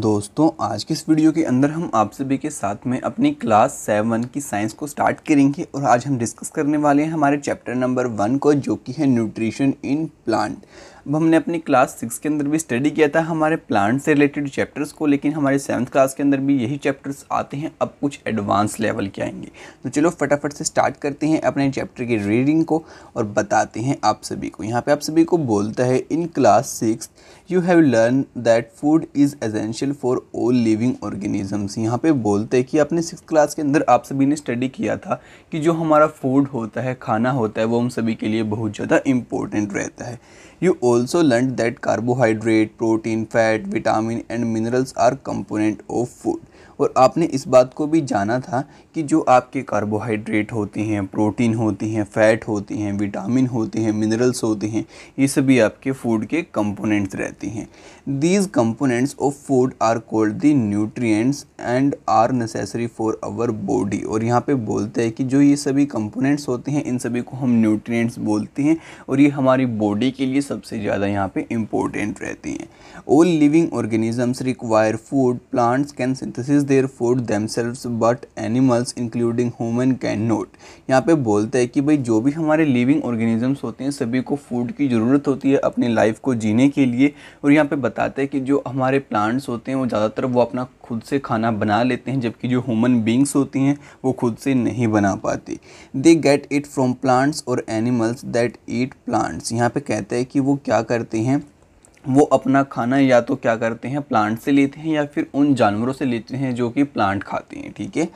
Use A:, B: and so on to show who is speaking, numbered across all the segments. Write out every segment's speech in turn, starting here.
A: दोस्तों आज के इस वीडियो के अंदर हम आप सभी के साथ में अपनी क्लास सेवन की साइंस को स्टार्ट करेंगे और आज हम डिस्कस करने वाले हैं हमारे चैप्टर नंबर वन को जो कि है न्यूट्रिशन इन प्लांट अब हमने अपनी क्लास सिक्स के अंदर भी स्टडी किया था हमारे प्लांट से रिलेटेड चैप्टर्स को लेकिन हमारे सेवन्थ क्लास के अंदर भी यही चैप्टर्स आते हैं अब कुछ एडवांस लेवल के आएंगे तो चलो फटाफट से स्टार्ट करते हैं अपने चैप्टर की रीडिंग को और बताते हैं आप सभी को यहाँ पे आप सभी को बोलता है in class six you have learn that food is essential for all living organisms यहाँ पे बोलते हैं कि आपने सिक्स क्लास के अंदर आप सभी ने स्टडी किया था कि जो हमारा फूड होता है खाना होता है वो हम सभी के लिए बहुत ज़्यादा इम्पोर्टेंट रहता है you also learn that carbohydrate protein fat vitamin and minerals are component of food और आपने इस बात को भी जाना था कि जो आपके कार्बोहाइड्रेट होते हैं प्रोटीन होती हैं फैट होती हैं विटामिन होते हैं मिनरल्स होते हैं ये सभी आपके फूड के कंपोनेंट्स रहते हैं these components of food are called the nutrients and are necessary for our body और यहाँ पे बोलते हैं कि जो ये सभी कंपोनेंट्स होते हैं इन सभी को हम न्यूट्रियट्स बोलते हैं और ये हमारी बॉडी के लिए सबसे ज़्यादा यहाँ पर इम्पोर्टेंट रहती हैं all living organisms require food plants can synthesis produce their food themselves but animals including human can not यहाँ पे बोलते हैं कि भाई जो भी हमारे लिविंग ऑर्गेनिजम्स होते हैं सभी को फूड की ज़रूरत होती है अपनी लाइफ को जीने के लिए और यहाँ पे बताते हैं कि जो हमारे प्लांट्स होते हैं वो ज़्यादातर वो अपना खुद से खाना बना लेते हैं जबकि जो ह्यूमन बींग्स होती हैं वो खुद से नहीं बना पाती they get it from plants और एनिमल्स दैट ईट प्लांट्स यहाँ पे कहते हैं कि वो क्या करते हैं वो अपना खाना या तो क्या करते हैं प्लांट से लेते हैं या फिर उन जानवरों से लेते हैं जो कि प्लांट खाते हैं ठीक है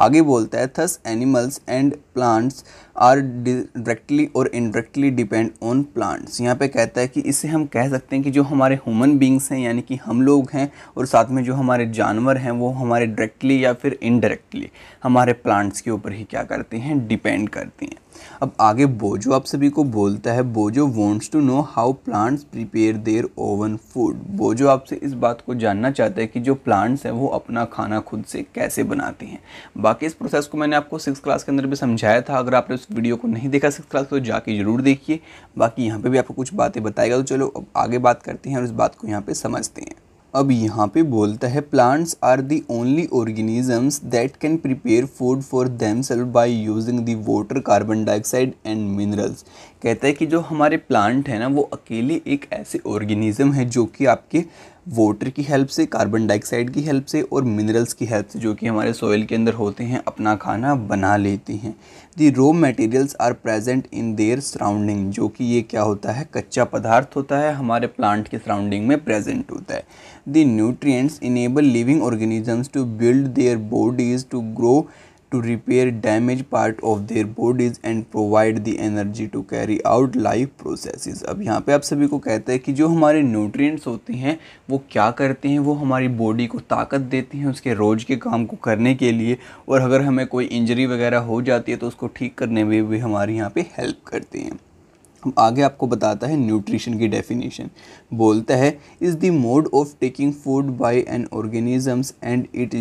A: आगे बोलता है thus animals and plants are directly और इनडायरेक्टली डिपेंड ऑन प्लांट्स यहाँ पे कहता है कि इससे हम कह सकते हैं कि जो हमारे ह्यूमन बींग्स हैं यानी कि हम लोग हैं और साथ में जो हमारे जानवर हैं वो हमारे डायरेक्टली या फिर इनडायरेक्टली हमारे प्लांट्स के ऊपर ही क्या करते हैं डिपेंड करते हैं अब आगे बोजो आप सभी को बोलता है Boojho wants to know how plants prepare their own food Boojho आपसे इस बात को जानना चाहता है कि जो प्लांट्स हैं वो अपना खाना खुद से कैसे बनाते हैं बाकी इस प्रोसेस को मैंने आपको सिक्स क्लास के अंदर भी समझाया था अगर आपने उस वीडियो को नहीं देखा सिक्स क्लास तो जाके ज़रूर देखिए बाकी यहाँ पर भी आपको कुछ बातें बताएगा तो चलो अब आगे बात करते हैं और इस बात को यहाँ पर समझते हैं अब यहाँ पे बोलता है plants are the only organisms that can prepare food for them self by using the water carbon dioxide and minerals कहता है कि जो हमारे प्लांट है ना वो अकेले एक ऐसे ऑर्गेनिज़म है जो कि आपके वाटर की हेल्प से कार्बन डाइऑक्साइड की हेल्प से और मिनरल्स की हेल्प से जो कि हमारे सॉइल के अंदर होते हैं अपना खाना बना लेती हैं the raw materials are present in their surrounding जो कि ये क्या होता है कच्चा पदार्थ होता है हमारे प्लांट के सराउंडिंग में प्रेजेंट होता है The nutrients enable living organisms to build their bodies to grow to repair damaged part of their bodies and provide the energy to carry out life processes अब यहाँ पे आप सभी को कहते हैं कि जो हमारे न्यूट्रिएंट्स होते हैं वो क्या करते हैं वो हमारी बॉडी को ताकत देते हैं उसके रोज़ के काम को करने के लिए और अगर हमें कोई इंजरी वगैरह हो जाती है तो उसको ठीक करने में भी हमारी यहाँ पे हेल्प करते हैं आगे आपको बताता है न्यूट्रिशन की डेफिनेशन बोलता है is the mode of taking food by an organisms and it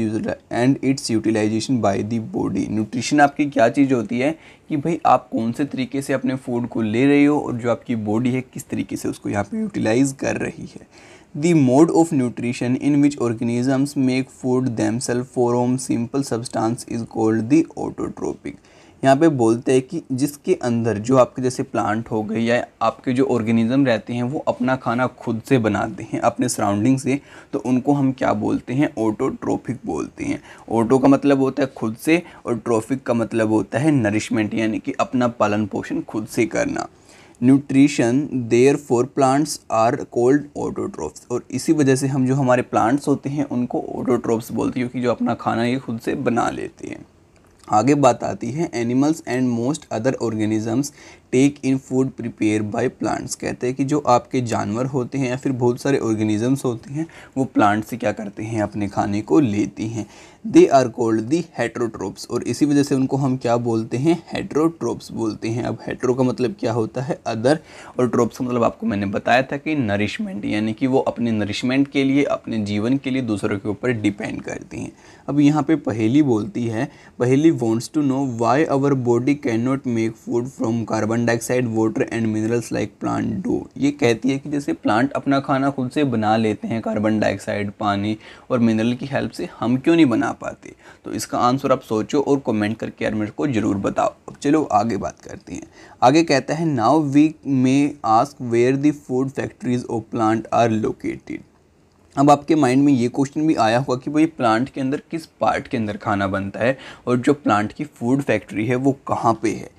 A: and its utilization by the body nutrition आपकी क्या चीज़ होती है कि भाई आप कौन से तरीके से अपने फूड को ले रहे हो और जो आपकी बॉडी है किस तरीके से उसको यहाँ पे यूटिलाइज़ कर रही है the mode of nutrition in which organisms make food themselves from simple substance is called the autotrophic यहाँ पे बोलते हैं कि जिसके अंदर जो आपके जैसे प्लांट हो गए या आपके जो ऑर्गेनिज्म रहते हैं वो अपना खाना खुद से बनाते हैं अपने सराउंडिंग से तो उनको हम क्या बोलते हैं ऑटोट्रोफिक बोलते हैं ऑटो का मतलब होता है खुद से और ट्रोफिक का मतलब होता है नरिशमेंट यानी कि अपना पालन पोषण खुद से करना nutrition therefore plants are called autotrophs और इसी वजह से हम जो हमारे प्लांट्स होते हैं उनको ऑटोट्रोप्स बोलते हैं क्योंकि जो अपना खाना ये खुद से बना लेते हैं आगे बात आती है animals and most other organisms take in food prepare by plants कहते हैं कि जो आपके जानवर होते हैं या फिर बहुत सारे ऑर्गेनिजम्स होते हैं वो प्लांट से क्या करते हैं अपने खाने को लेती हैं दे आर कोल्ड दी हेट्रोट्रोप्स और इसी वजह से उनको हम क्या बोलते हैं हेट्रोट्रोप्स बोलते हैं अब हेट्रो का मतलब क्या होता है अदर और ट्रोप्स का मतलब आपको मैंने बताया था कि नरिशमेंट यानी कि वो अपने नरिशमेंट के लिए अपने जीवन के लिए दूसरों के ऊपर डिपेंड करती हैं अब यहाँ पे पहेली बोलती है Paheli wants to know why our body can not make food from carbon carbon dioxide water and minerals like plant do ये कहती है कि जैसे प्लांट अपना खाना खुद से बना लेते हैं कार्बन डाइऑक्साइड पानी और मिनरल की हेल्प से हम क्यों नहीं बना पाते तो इसका आंसर आप सोचो और कमेंट करके यार मेरे को ज़रूर बताओ अब चलो आगे बात करते हैं आगे कहता है now we may ask where the food factories of plant are located अब आपके माइंड में ये क्वेश्चन भी आया होगा कि भाई प्लांट के अंदर किस पार्ट के अंदर खाना बनता है और जो प्लांट की फूड फैक्ट्री है वो कहाँ पे है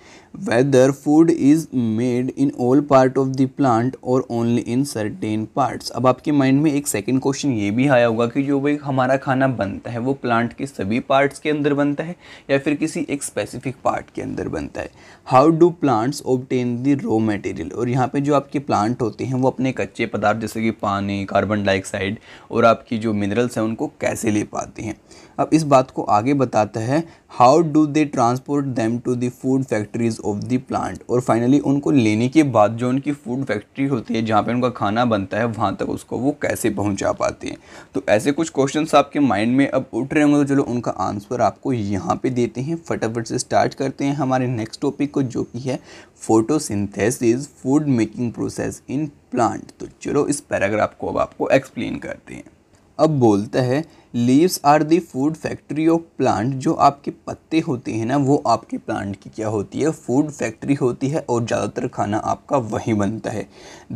A: whether food is made in all part of the plant or only in certain parts अब आपके माइंड में एक सेकेंड क्वेश्चन ये भी आया होगा कि जो भाई हमारा खाना बनता है वो प्लांट के सभी पार्ट्स के अंदर बनता है या फिर किसी एक स्पेसिफिक पार्ट के अंदर बनता है how do plants obtain the raw material और यहाँ पर जो आपके प्लांट होते हैं वो अपने कच्चे पदार्थ जैसे कि पानी कार्बन डाइऑक्साइड और आपकी जो मिनरल्स हैं उनको कैसे ले पाते हैं अब इस बात को आगे बताता है how do they transport them to the food factories of the plant और फाइनली उनको लेने के बाद जो उनकी फूड फैक्ट्री होती है जहाँ पे उनका खाना बनता है वहाँ तक उसको वो कैसे पहुँचा पाते हैं तो ऐसे कुछ क्वेश्चन आपके माइंड में अब उठ रहे होंगे तो चलो उनका आंसर आपको यहाँ पर देते हैं फटाफट से स्टार्ट करते हैं हमारे नेक्स्ट टॉपिक को जो कि है photo food making process in plant तो चलो इस पैराग्राफ को अब आपको एक्सप्लेन करते हैं अब बोलता है leaves are the food factory of plant जो आपके पत्ते होते हैं ना वो आपके प्लांट की क्या होती है फूड फैक्ट्री होती है और ज़्यादातर खाना आपका वहीं बनता है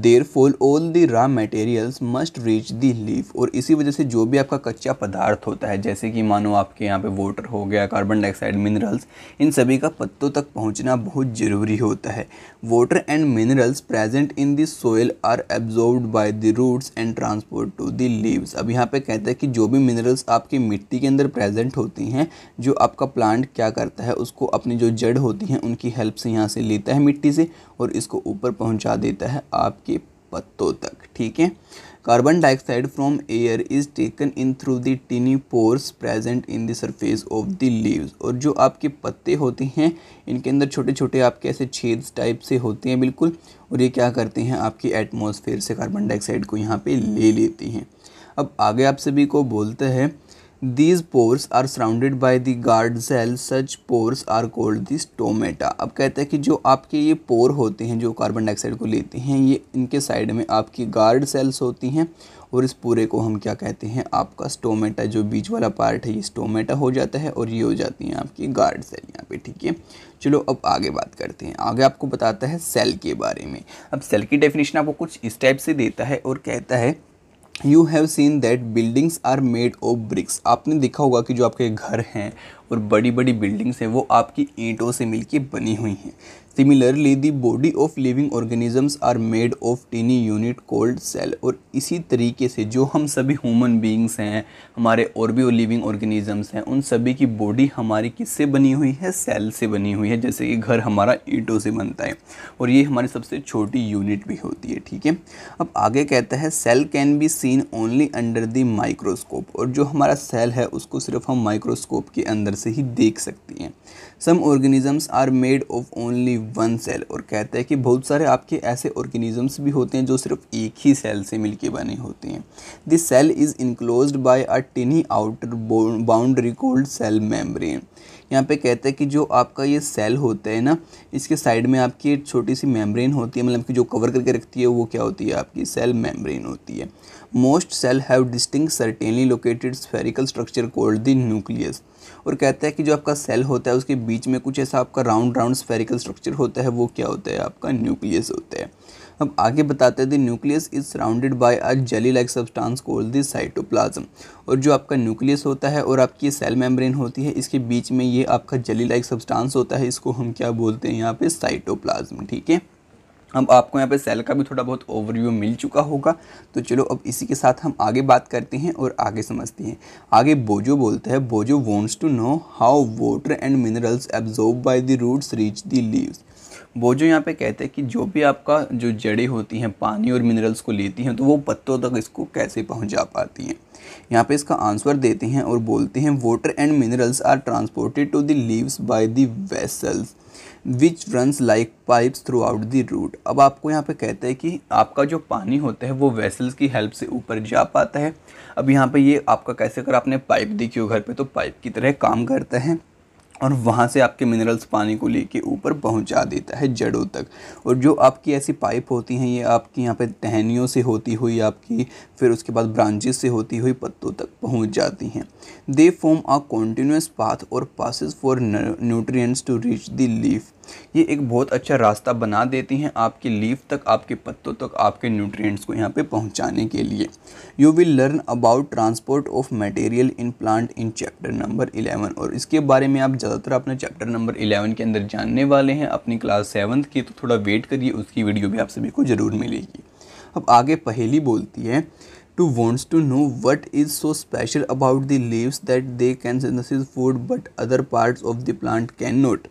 A: therefore all the raw materials must reach the leave और इसी वजह से जो भी आपका कच्चा पदार्थ होता है जैसे कि मानो आपके यहाँ पे वाटर हो गया कार्बन डाइऑक्साइड मिनरल्स इन सभी का पत्तों तक पहुँचना बहुत ज़रूरी होता है water and minerals present in the soil are absorb by the roots and transport to the leaves अब यहाँ पे कहते हैं कि जो भी मिनरल मिनरल्स आपकी मिट्टी के अंदर प्रेजेंट होती हैं जो आपका प्लांट क्या करता है उसको अपनी जो जड़ होती हैं उनकी हेल्प से यहाँ से लेता है मिट्टी से और इसको ऊपर पहुँचा देता है आपके पत्तों तक ठीक है carbon dioxide from air is taken in through the tiny pores present in the surface of the leaves और जो आपके पत्ते होते हैं इनके अंदर छोटे छोटे आपके ऐसे छेद टाइप से होते हैं बिल्कुल और ये क्या करते हैं आपकी एटमॉस्फेयर से कार्बन डाइऑक्साइड को यहाँ पे ले लेते हैं अब आगे आप सभी को बोलते हैं these pores are surrounded by the guard cell such pores are called the stomata अब कहते हैं कि जो आपके ये पोर होते हैं जो कार्बन डाइऑक्साइड को लेते हैं ये इनके साइड में आपकी गार्ड सेल्स होती हैं और इस पूरे को हम क्या कहते हैं आपका स्टोमेटा जो बीच वाला पार्ट है ये स्टोमेटा हो जाता है और ये हो जाती हैं आपकी गार्ड सेल यहाँ पे ठीक है चलो अब आगे बात करते हैं आगे आपको बताता है सेल के बारे में अब सेल की डेफिनेशन आपको कुछ इस टाइप से देता है और कहता है you have seen that buildings are made of bricks आपने देखा होगा कि जो आपके घर हैं और बड़ी बड़ी बिल्डिंग्स हैं वो आपकी ईंटों से मिलकर बनी हुई हैं similarly the body of living organisms are made of tiny unit called cell और इसी तरीके से जो हम सभी ह्यूमन बींग्स हैं हमारे और भी लिविंग ऑर्गेनिजम्स हैं उन सभी की बॉडी हमारी किससे बनी हुई है सेल से बनी हुई है जैसे कि घर हमारा ईंटों से बनता है और ये हमारी सबसे छोटी यूनिट भी होती है ठीक है अब आगे कहता है cell can be seen only under the microscope और जो हमारा सेल है उसको सिर्फ हम माइक्रोस्कोप के अंदर से ही देख सकते हैं some organisms are made of only one cell और कहते हैं कि बहुत सारे आपके ऐसे ऑर्गेनिजम्स भी होते हैं जो सिर्फ एक ही सेल से मिलके बने होते हैं this cell is enclose by a tiny outer boundary called cell membrane यहाँ पे कहते हैं कि जो आपका ये सेल होता है ना इसके साइड में आपकी एक छोटी सी मेम्ब्रेन होती है मतलब कि जो कवर करके रखती है वो क्या होती है आपकी सेल मेम्ब्रेन होती है most cell have distinct certainly located spherical structure called the nucleus और कहता है कि जो आपका सेल होता है उसके बीच में कुछ ऐसा आपका राउंड राउंड स्फेरिकल स्ट्रक्चर होता है वो क्या होता है आपका न्यूक्लियस होता है अब आगे बताते हैं the nucleus is surrounded by a jelly like substance called the cytoplasm और जो आपका न्यूक्लियस होता है और आपकी सेल मेम्ब्रेन होती है इसके बीच में ये आपका जेली लाइक सब्सटेंस होता है इसको हम क्या बोलते हैं यहाँ पे साइटोप्लाज्म ठीक है अब आपको यहाँ पे सेल का भी थोड़ा बहुत ओवरव्यू मिल चुका होगा तो चलो अब इसी के साथ हम आगे बात करते हैं और आगे समझते हैं आगे बोजो बोलता है Boojho wants to know how water and minerals absorb by the roots reach the leaves Boojho यहाँ पे कहते हैं कि जो भी आपका जो जड़ें होती हैं पानी और मिनरल्स को लेती हैं तो वो पत्तों तक इसको कैसे पहुँचा पाती हैं यहाँ पे इसका आंसर देते हैं और बोलते हैं water and minerals are transported to the leaves by the vessels which runs like pipes throughout the root अब आपको यहाँ पे कहते हैं कि आपका जो पानी होता है वो वेसल्स की हेल्प से ऊपर जा पाता है अब यहाँ पे ये आपका कैसे अगर आपने पाइप देखी हो घर पे तो पाइप की तरह काम करता है और वहाँ से आपके मिनरल्स पानी को लेके ऊपर पहुँचा देता है जड़ों तक और जो आपकी ऐसी पाइप होती हैं ये आपकी यहाँ पे टहनियों से होती हुई आपकी फिर उसके बाद ब्रांचेस से होती हुई पत्तों तक पहुँच जाती हैं they form a continuous path और passes for nutrients to reach the leaf ये एक बहुत अच्छा रास्ता बना देती हैं आपके लीफ तक आपके पत्तों तक आपके न्यूट्रिएंट्स को यहाँ पे पहुँचाने के लिए you will learn about transport of material in plant in chapter number 11 और इसके बारे में आप ज़्यादातर अपने चैप्टर नंबर 11 के अंदर जानने वाले हैं अपनी क्लास सेवन्थ की तो थोड़ा वेट करिए उसकी वीडियो भी आप सभी को ज़रूर मिलेगी अब आगे पहली बोलती है too wants to know what is so special about the leaves that they can synthesis food but other parts of the plant can not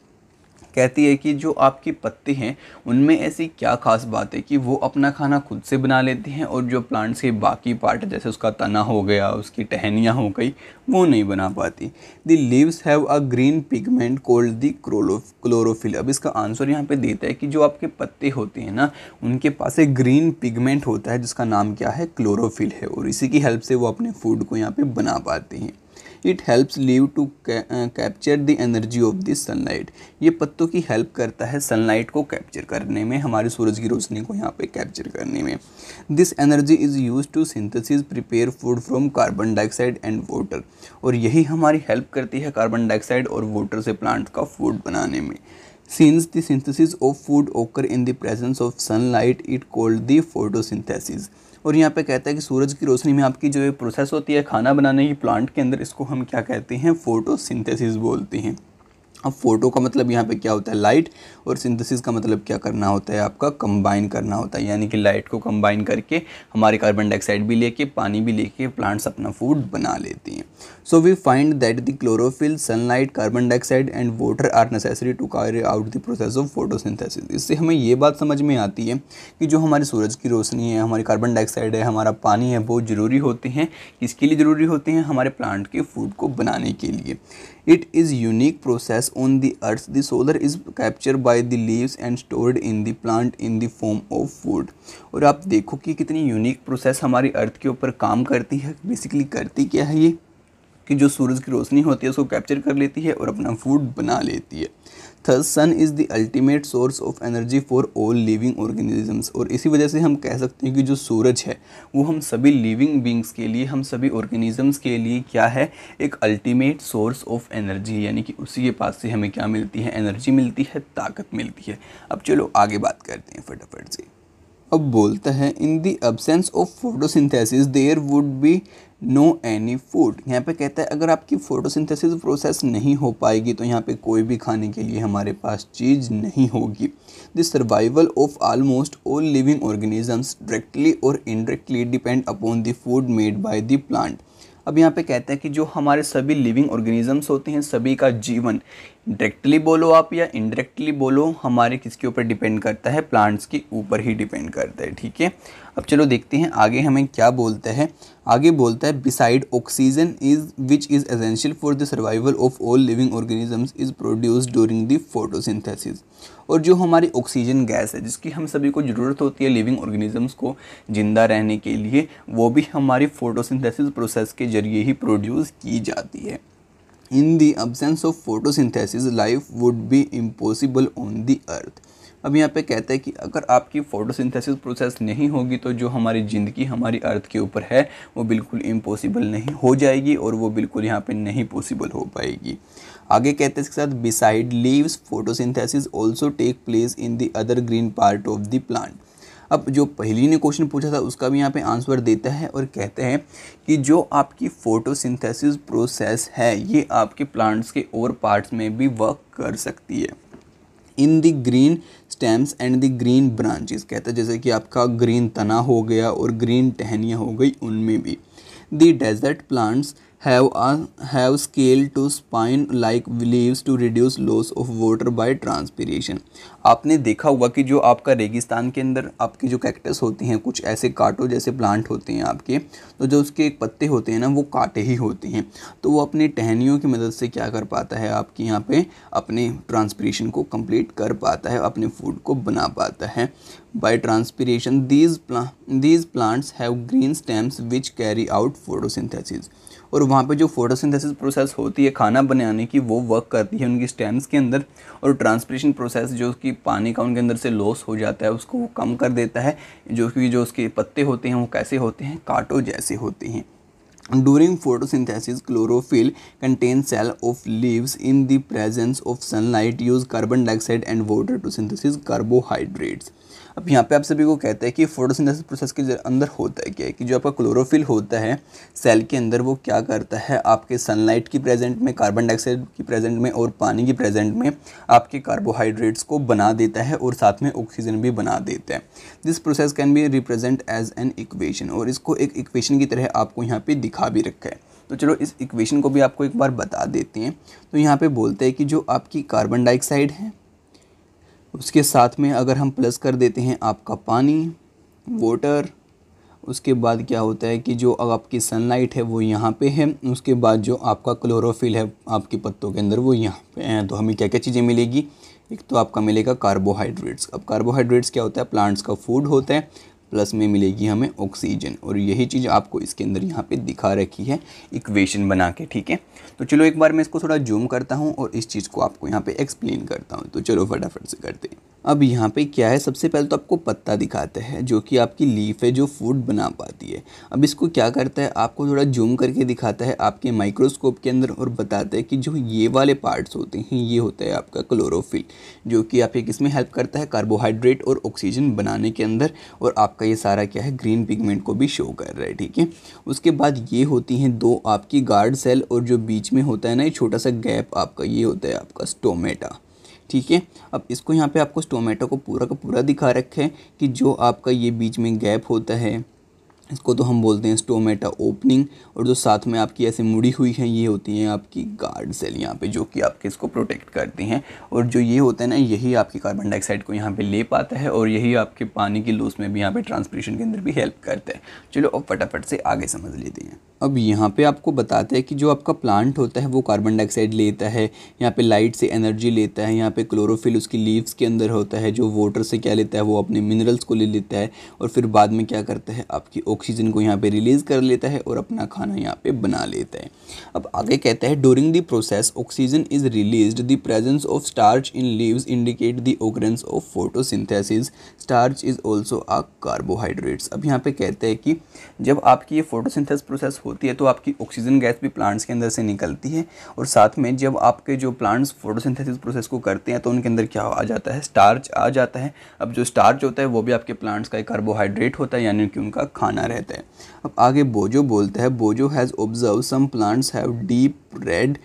A: कहती है कि जो आपकी पत्ते हैं उनमें ऐसी क्या खास बात है कि वो अपना खाना खुद से बना लेते हैं और जो प्लांट्स के बाकी पार्ट जैसे उसका तना हो गया उसकी टहनियाँ हो गई वो नहीं बना पाती the leaves have a green pigment called the chloro chlorophyll अब इसका आंसर यहाँ पे देता है कि जो आपके पत्ते होते हैं ना उनके पास एक ग्रीन पिगमेंट होता है जिसका नाम क्या है क्लोरोफिल है और इसी की हेल्प से वो अपने फूड को यहाँ पर बना पाते हैं it helps leave to capture the energy of this sunlight ये पत्तों की हेल्प करता है सनलाइट को कैप्चर करने में हमारे सूरज की रोशनी को यहाँ पे कैप्चर करने में this energy is use to synthesis prepare food from carbon dioxide and water और यही हमारी हेल्प करती है कार्बन डाइऑक्साइड और वाटर से प्लांट का फूड बनाने में Since the synthesis of food occur in the presence of sunlight, it called the photosynthesis. और यहाँ पे कहता है कि सूरज की रोशनी में आपकी जो ये प्रोसेस होती है खाना बनाने की प्लांट के अंदर इसको हम क्या कहते हैं फोटोसिंथेसिस बोलते हैं अब फ़ोटो का मतलब यहाँ पे क्या होता है लाइट और सिंथेसिस का मतलब क्या करना होता है आपका कंबाइन करना होता है यानी कि लाइट को कंबाइन करके हमारे कार्बन डाइऑक्साइड भी लेके पानी भी लेके प्लांट्स अपना फूड बना लेती हैं so we find that the chlorophyll sunlight carbon dioxide and water are necessary to carry out the process of photo इससे हमें ये बात समझ में आती है कि जो हमारे सूरज की रोशनी है हमारी कार्बन डाइऑक्साइड है हमारा पानी है बहुत ज़रूरी होते हैं किसके लिए ज़रूरी होते हैं हमारे प्लांट के फूड को बनाने के लिए it is unique process on the earth the solar is capture by the leaves and stored in the plant in the form of food और आप देखो कि कितनी यूनिक प्रोसेस हमारी अर्थ के ऊपर काम करती है बेसिकली करती क्या है ये कि जो सूरज की रोशनी होती है उसको कैप्चर कर लेती है और अपना फूड बना लेती है thus sun is the ultimate source of energy for all living organisms और इसी वजह से हम कह सकते हैं कि जो सूरज है वो हम सभी लिविंग बींग्स के लिए हम सभी ऑर्गेनिजम्स के लिए क्या है एक अल्टीमेट सोर्स ऑफ एनर्जी यानी कि उसी के पास से हमें क्या मिलती है एनर्जी मिलती है ताकत मिलती है अब चलो आगे बात करते हैं फटाफट से अब बोलता है in the absence of photosynthesis there would be no any food यहाँ पे कहता है अगर आपकी फोटोसिंथेसिस प्रोसेस नहीं हो पाएगी तो यहाँ पे कोई भी खाने के लिए हमारे पास चीज़ नहीं होगी the survival of almost all living organisms directly और indirectly depend upon the food made by the plant अब यहाँ पे कहते हैं कि जो हमारे सभी लिविंग ऑर्गेनिजम्स होते हैं सभी का जीवन डायरेक्टली बोलो आप या इनडायरेक्टली बोलो हमारे किसके ऊपर डिपेंड करता है प्लांट्स के ऊपर ही डिपेंड करता है ठीक है अब चलो देखते हैं आगे हमें क्या बोलता है आगे बोलता है beside oxygen is which is essential for the survival of all living organisms is produce during the photosynthesis और जो हमारी ऑक्सीजन गैस है जिसकी हम सभी को ज़रूरत होती है लिविंग ऑर्गेनिजम्स को ज़िंदा रहने के लिए वो भी हमारी फोटोसिंथेसिस प्रोसेस के ज़रिए ही प्रोड्यूस की जाती है in the absence of photosynthesis life would be impossible on the earth अब यहाँ पे कहते हैं कि अगर आपकी फोटोसिंथेसिस प्रोसेस नहीं होगी तो जो हमारी ज़िंदगी हमारी अर्थ के ऊपर है वो बिल्कुल इम्पॉसिबल नहीं हो जाएगी और वो बिल्कुल यहाँ पे नहीं पॉसिबल हो पाएगी आगे कहते हैं इसके साथ beside leaves photosynthesis also take place in the other green part of the plant अब जो पहली ने क्वेश्चन पूछा था उसका भी यहाँ पे आंसर देता है और कहते हैं कि जो आपकी फोटोसिंथेसिस प्रोसेस है ये आपके प्लांट्स के और पार्ट्स में भी वर्क कर सकती है in the green stems and the green branches कहते हैं जैसे कि आपका ग्रीन तना हो गया और ग्रीन टहनियाँ हो गई उनमें भी the desert plants have have scale to spine like leaves to reduce loss of water by transpiration आपने देखा होगा कि जो आपका रेगिस्तान के अंदर आपके जो कैक्टस होते हैं कुछ ऐसे काटो जैसे प्लांट होते हैं आपके तो जो उसके पत्ते होते हैं ना वो काटे ही होते हैं तो वो अपने टहनियों की मदद से क्या कर पाता है आपके यहाँ पर अपने ट्रांसपीरेशन को कंप्लीट कर पाता है अपने फूड को बना पाता है बाई ट्रांसपीरेशन दीज प्ला these plants have green stems which carry out photosynthesis और वहाँ पे जो फोटोसिंथेसिस प्रोसेस होती है खाना बनाने की वो वर्क करती है उनकी स्टेम्स के अंदर और ट्रांसपरेशन प्रोसेस जो कि पानी का उनके अंदर से लॉस हो जाता है उसको वो कम कर देता है जो कि जो उसके पत्ते होते हैं वो कैसे होते हैं कांटों जैसे होते हैं During photosynthesis, chlorophyll contains cell of leaves in the presence of sunlight use carbon dioxide and water to synthesize carbohydrates. अब यहाँ पे आप सभी को कहता है कि फोटोसिंथेसिस प्रोसेस के अंदर होता है क्या है कि जो आपका क्लोरोफिल होता है सेल के अंदर वो क्या करता है आपके सनलाइट की प्रेजेंट में कार्बन डाइऑक्साइड की प्रेजेंट में और पानी की प्रेजेंट में आपके कार्बोहाइड्रेट्स को बना देता है और साथ में ऑक्सीजन भी बना देता है this process can be represent as an equation और इसको एक इक्वेशन की तरह आपको यहाँ पे दिख दिखा भी रखा है तो चलो इस इक्वेशन को भी आपको एक बार बता देते हैं तो यहाँ पे बोलते हैं कि जो आपकी कार्बन डाइऑक्साइड है उसके साथ में अगर हम प्लस कर देते हैं आपका पानी वाटर उसके बाद क्या होता है कि जो आपकी सनलाइट है वो यहाँ पे है उसके बाद जो आपका क्लोरोफिल है आपके पत्तों के अंदर वो यहाँ पे हैं तो हमें क्या क्या चीज़ें मिलेगी एक तो आपका मिलेगा कार्बोहाइड्रेट्स अब कार्बोहाइड्रेट्स क्या होता है प्लांट्स का फूड होता है प्लस में मिलेगी हमें ऑक्सीजन और यही चीज़ आपको इसके अंदर यहाँ पे दिखा रखी है इक्वेशन बना के ठीक है तो चलो एक बार मैं इसको थोड़ा जूम करता हूँ और इस चीज़ को आपको यहाँ पे एक्सप्लेन करता हूँ तो चलो फटाफट से करते हैं अब यहाँ पे क्या है सबसे पहले तो आपको पत्ता दिखाता है जो कि आपकी लीफ है जो फूड बना पाती है अब इसको क्या करता है आपको थोड़ा जूम करके दिखाता है आपके माइक्रोस्कोप के अंदर और बताता है कि जो ये वाले पार्ट्स होते हैं ये होता है आपका क्लोरोफिल जो कि आपके किस में हेल्प करता है कार्बोहाइड्रेट और ऑक्सीजन बनाने के अंदर और आप आपका ये सारा क्या है ग्रीन पिगमेंट को भी शो कर रहा है ठीक है उसके बाद ये होती हैं दो आपकी गार्ड सेल और जो बीच में होता है ना ये छोटा सा गैप आपका ये होता है आपका स्टोमेटा ठीक है अब इसको यहाँ पे आपको स्टोमेटो को पूरा का पूरा दिखा रखा है कि जो आपका ये बीच में गैप होता है इसको तो हम बोलते हैं स्टोमेटा ओपनिंग और जो साथ में आपकी ऐसे मुड़ी हुई हैं ये होती हैं आपकी गार्ड सेल यहाँ पे जो कि आपके इसको प्रोटेक्ट करती हैं और जो ये होता है ना यही आपकी कार्बन डाइऑक्साइड को यहाँ पे ले पाता है और यही आपके पानी की लूस में भी यहाँ पे ट्रांसपरेशन के अंदर भी हेल्प करता है चलो अब फटाफट से आगे समझ लेते हैं अब यहाँ पे आपको बताते हैं कि जो आपका प्लांट होता है वो कार्बन डाइऑक्साइड लेता है यहाँ पे लाइट से एनर्जी लेता है यहाँ पे क्लोरोफिल उसकी लीव्स के अंदर होता है जो वाटर से क्या लेता है वो अपने मिनरल्स को ले लेता है और फिर बाद में क्या करता है आपकी ऑक्सीजन को यहाँ पे रिलीज़ कर लेता है और अपना खाना यहाँ पे बना लेता है अब आगे कहता है during the process oxygen is release the presence of starch in leaves indicate the occurrence of photosynthesis starch is also a carbohydrates अब यहाँ पे कहते हैं कि जब आपकी ये फोटोसिंथेस प्रोसेस होती है तो आपकी ऑक्सीजन गैस भी प्लांट्स के अंदर से निकलती है और साथ में जब आपके जो प्लांट्स फोटोसिंथेसिस प्रोसेस को करते हैं तो उनके अंदर क्या आ जाता है स्टार्च आ जाता है अब जो स्टार्च होता है वो भी आपके प्लांट्स का एक कार्बोहाइड्रेट होता है यानी कि उनका खाना बना रहते हैं अब आगे बोजो बोलता है Boojho has observe some plants have deep red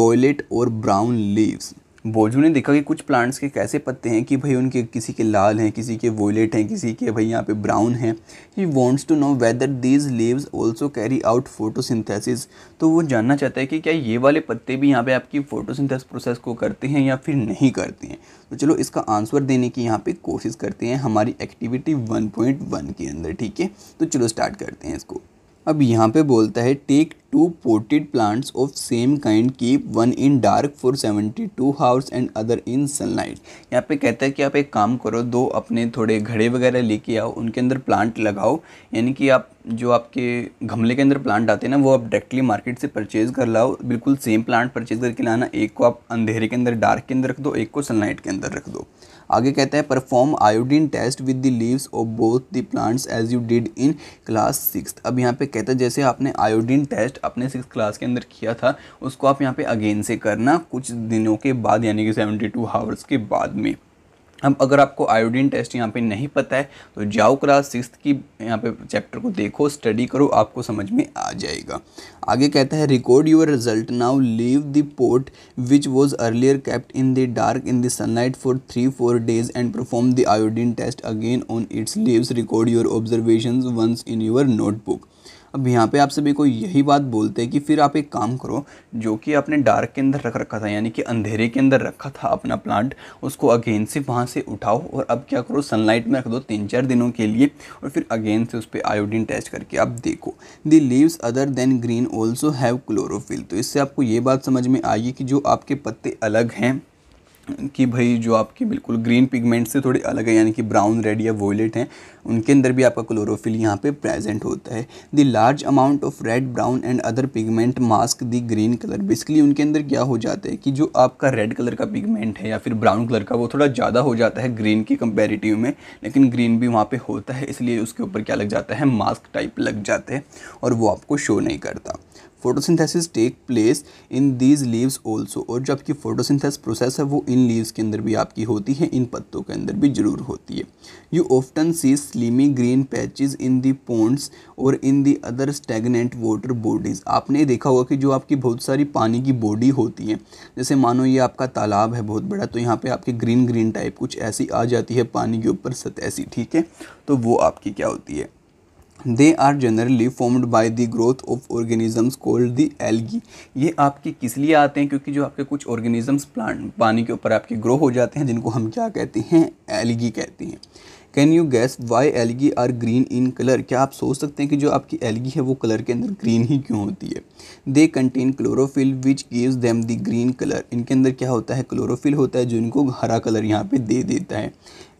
A: violet और ब्राउन लीव्स बोजू ने देखा कि कुछ प्लांट्स के कैसे पत्ते हैं कि भाई उनके किसी के लाल हैं किसी के वोलेट हैं किसी के भाई यहाँ पे ब्राउन हैं he wants to know whether these leaves also carry out photosynthesis तो वो जानना चाहता है कि क्या ये वाले पत्ते भी यहाँ पे आपकी फोटोसिंथेसिस प्रोसेस को करते हैं या फिर नहीं करते हैं तो चलो इसका आंसर देने की यहाँ पर कोशिश करते हैं हमारी एक्टिविटी वन के अंदर ठीक है तो चलो स्टार्ट करते हैं इसको अब यहाँ पे बोलता है take two potted plants of same kind keep one in dark for seventy two hours and other in sunlight यहाँ पे कहता है कि आप एक काम करो दो अपने थोड़े घड़े वगैरह लेके आओ उनके अंदर प्लांट लगाओ यानी कि आप जो आपके गमले के अंदर प्लांट आते हैं ना वो आप डायरेक्टली मार्केट से परचेज़ कर लाओ बिल्कुल सेम प्लांट परचेज़ करके लाना एक को आप अंधेरे के अंदर डार्क के अंदर रख दो एक को सनलाइट के अंदर रख दो आगे कहते हैं perform iodine test with the leaves of both the plants as you did in class six अब यहाँ पे कहते हैं जैसे आपने आयोडीन टेस्ट अपने सिक्स क्लास के अंदर किया था उसको आप यहाँ पे अगेन से करना कुछ दिनों के बाद यानी कि सेवेंटी टू आवर्स के बाद में अब अगर आपको आयोडीन टेस्ट यहाँ पे नहीं पता है तो जाओ क्लास सिक्स की यहाँ पे चैप्टर को देखो स्टडी करो आपको समझ में आ जाएगा आगे कहता है record your result now leave the pot which was earlier kept in the dark in the sunlight for three four days and perform the iodine test again on its leaves record your observation once in your notebook अब यहाँ पे आप सभी को यही बात बोलते हैं कि फिर आप एक काम करो जो कि आपने डार्क के अंदर रख रखा था यानी कि अंधेरे के अंदर रखा था अपना प्लांट उसको अगेन से वहाँ से उठाओ और अब क्या करो सनलाइट में रख दो तीन चार दिनों के लिए और फिर अगेन से उस पर आयोडीन टेस्ट करके आप देखो the leaves other than green also have chlorophyll तो इससे आपको ये बात समझ में आएगी कि जो आपके पत्ते अलग हैं कि भाई जो आपकी बिल्कुल ग्रीन पिगमेंट से थोड़ी अलग है यानी कि ब्राउन रेड या वोलेट हैं उनके अंदर भी आपका क्लोरोफिल यहाँ पे प्रेजेंट होता है the large amount of red brown and other pigment mask the green colour basically उनके अंदर क्या हो जाता है कि जो आपका रेड कलर का पिगमेंट है या फिर ब्राउन कलर का वो थोड़ा ज़्यादा हो जाता है ग्रीन के कंपेरेटिव में लेकिन ग्रीन भी वहाँ पर होता है इसलिए उसके ऊपर क्या लग जाता है मास्क टाइप लग जाते हैं और वो आपको शो नहीं करता photosynthesis take place in these leaves also और जो आपकी फोटोसिंथेसिस प्रोसेस है वो इन लीव्स के अंदर भी आपकी होती है इन पत्तों के अंदर भी जरूर होती है you often see slimy green patches in the ponds और in the other stagnant water bodies आपने देखा होगा कि जो आपकी बहुत सारी पानी की बॉडी होती है जैसे मानो ये आपका तालाब है बहुत बड़ा तो यहाँ पर आपके ग्रीन ग्रीन टाइप कुछ ऐसी आ जाती है पानी के ऊपर सतह ऐसी ठीक है तो वो आपकी क्या होती है they are generally formed by the growth of organisms called the algae ये आपके किस लिए आते हैं क्योंकि जो आपके कुछ ऑर्गेनिजम्स प्लांट पानी के ऊपर आपके ग्रो हो जाते हैं जिनको हम क्या कहते हैं एल्गी कहते हैं can you guess why algae are green in colour क्या आप सोच सकते हैं कि जो आपकी एलगी है वो कलर के अंदर ग्रीन ही क्यों होती है they contain chlorophyll which gives them the green colour इनके अंदर क्या होता है क्लोरोफिल होता है जो इनको हरा कलर यहाँ पे दे देता है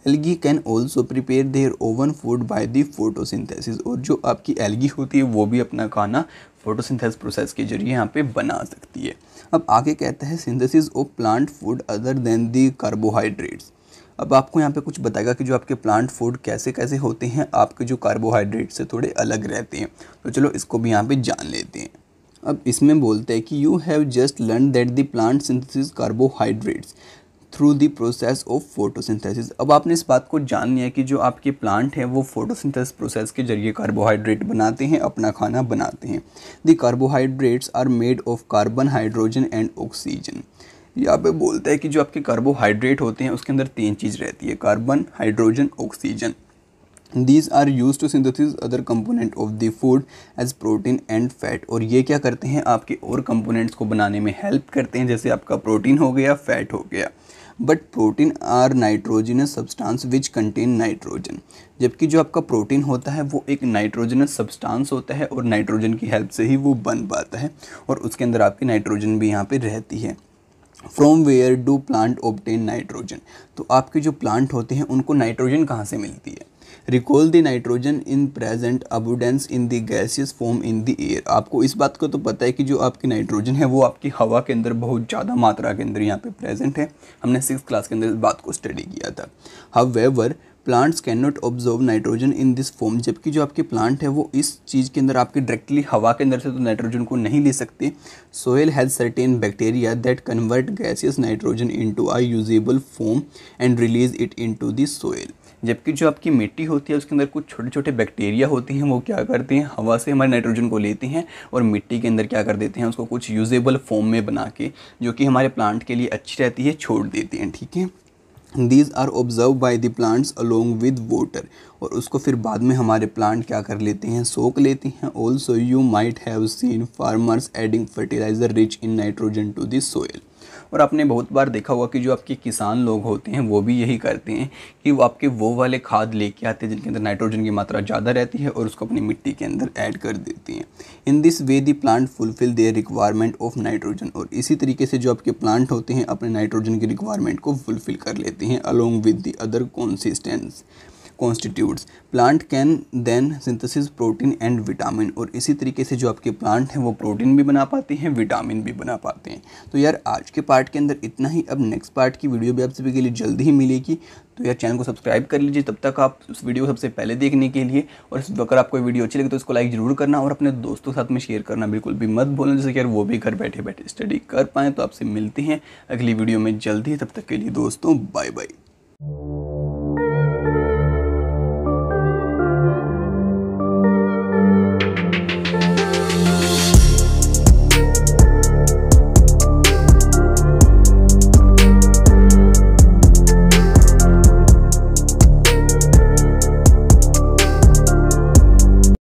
A: algae can also prepare their own food by the photosynthesis और जो आपकी एलगी होती है वो भी अपना खाना फोटोसिंथेसिस प्रोसेस के जरिए यहाँ पे बना सकती है अब आगे कहता है synthesis of plant food other than the carbohydrates अब आपको यहाँ पे कुछ बताएगा कि जो आपके प्लांट फूड कैसे कैसे होते हैं आपके जो कार्बोहाइड्रेट्स से थोड़े अलग रहते हैं तो चलो इसको भी यहाँ पे जान लेते हैं अब इसमें बोलते हैं कि you have just learn that the plant synthesis carbohydrates through the process of photosynthesis अब आपने इस बात को जान लिया कि जो आपके प्लांट हैं वो फोटोसिंथेसिस प्रोसेस के जरिए कार्बोहाइड्रेट बनाते हैं अपना खाना बनाते हैं the carbohydrates are made of carbon hydrogen and oxygen यहाँ पे बोलता है कि जो आपके कार्बोहाइड्रेट होते हैं उसके अंदर तीन चीज़ रहती है carbon hydrogen oxygen these are use to synthesis other component of the food as protein and fat और ये क्या करते हैं आपके और कंपोनेंट्स को बनाने में हेल्प करते हैं जैसे आपका प्रोटीन हो गया फैट हो गया but protein are nitrogenous substance which contain nitrogen जबकि जो आपका प्रोटीन होता है वो एक नाइट्रोजनस सब्सटेंस होता है और नाइट्रोजन की हेल्प से ही वो बन पाता है और उसके अंदर आपकी नाइट्रोजन भी यहाँ पर रहती है from where do plant obtain nitrogen तो आपके जो प्लांट होते हैं उनको नाइट्रोजन कहाँ से मिलती है recall the nitrogen in present abundance in the gaseous form in the air आपको इस बात को तो पता है कि जो आपकी नाइट्रोजन है वो आपकी हवा के अंदर बहुत ज़्यादा मात्रा के अंदर यहाँ पे प्रेजेंट है हमने सिक्स क्लास के अंदर इस बात को स्टडी किया था however plants can not observe nitrogen in this form जबकि जो आपके प्लांट है वो इस चीज़ के अंदर आपके डायरेक्टली हवा के अंदर से तो नाइट्रोजन को नहीं ले सकते soil has certain bacteria that convert gaseous nitrogen into a usable form and release it into this soil जबकि जो आपकी मिट्टी होती है उसके अंदर कुछ छोटे छोटे बैक्टीरिया होते हैं वो क्या करते हैं हवा से हमारे नाइट्रोजन को लेते हैं और मिट्टी के अंदर क्या कर देते हैं उसको कुछ यूजेबल फॉर्म में बना के जो कि हमारे प्लांट के लिए अच्छी रहती है छोड़ देते हैं ठीक है these are observe by the plants along with water और उसको फिर बाद में हमारे प्लांट क्या कर लेते हैं सोख लेते हैं also you might have seen farmers adding fertiliser rich in nitrogen to the soil और आपने बहुत बार देखा होगा कि जो आपके किसान लोग होते हैं वो भी यही करते हैं कि वो आपके वो वाले खाद लेके आते हैं जिनके अंदर नाइट्रोजन की मात्रा ज़्यादा रहती है और उसको अपनी मिट्टी के अंदर ऐड कर देते हैं in this way the plant fulfil their requirement of nitrogen और इसी तरीके से जो आपके प्लांट होते हैं अपने नाइट्रोजन की रिक्वायरमेंट को फुलफिल कर लेते हैं along with the other consistence constitutes plant can then synthesis protein and vitamin और इसी तरीके से जो आपके प्लांट हैं वो प्रोटीन भी बना पाते हैं विटामिन भी बना पाते हैं तो यार आज के पार्ट के अंदर इतना ही अब नेक्स्ट पार्ट की वीडियो भी आप सभी के लिए जल्दी ही मिलेगी तो यार चैनल को सब्सक्राइब कर लीजिए तब तक आप उस वीडियो को सबसे पहले देखने के लिए और अगर आपको वीडियो अच्छी लगे तो इसको लाइक जरूर करना और अपने दोस्तों के साथ में शेयर करना बिल्कुल भी मत बोलना जैसे कि यार वो भी घर बैठे बैठे स्टडी कर पाएँ तो आपसे मिलते हैं अगली वीडियो में जल्दी तब तक के लिए दोस्तों बाय बाय